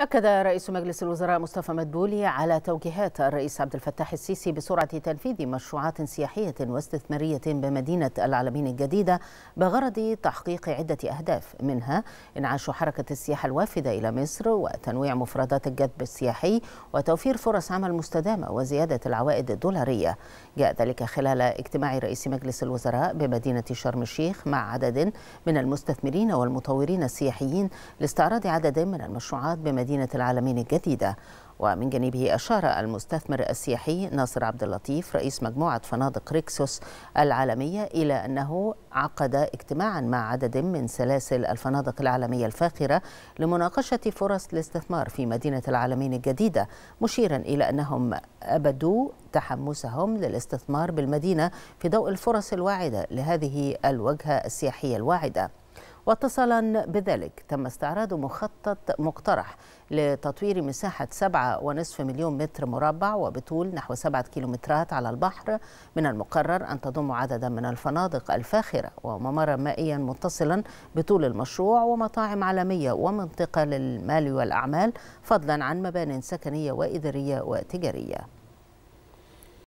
أكد رئيس مجلس الوزراء مصطفى مدبولي على توجيهات الرئيس عبد الفتاح السيسي بسرعة تنفيذ مشروعات سياحية واستثمارية بمدينة العالمين الجديدة بغرض تحقيق عدة أهداف منها إنعاش حركة السياحة الوافدة إلى مصر وتنويع مفردات الجذب السياحي وتوفير فرص عمل مستدامة وزيادة العوائد الدولارية جاء ذلك خلال اجتماع رئيس مجلس الوزراء بمدينة شرم الشيخ مع عدد من المستثمرين والمطورين السياحيين لاستعراض عدد من المشروعات بمدينة مدينة العالمين الجديدة ومن جانبه أشار المستثمر السياحي ناصر عبد اللطيف رئيس مجموعة فنادق ريكسوس العالمية إلى أنه عقد اجتماعا مع عدد من سلاسل الفنادق العالمية الفاخرة لمناقشة فرص الاستثمار في مدينة العالمين الجديدة مشيرا إلى أنهم أبدوا تحمسهم للاستثمار بالمدينة في ضوء الفرص الواعدة لهذه الوجهة السياحية الواعدة واتصالا بذلك تم استعراض مخطط مقترح لتطوير مساحة 7.5 مليون متر مربع وبطول نحو 7 كيلومترات على البحر من المقرر أن تضم عددا من الفنادق الفاخرة وممرا مائيا متصلا بطول المشروع ومطاعم عالمية ومنطقة للمال والأعمال فضلا عن مبان سكنية وإدارية وتجارية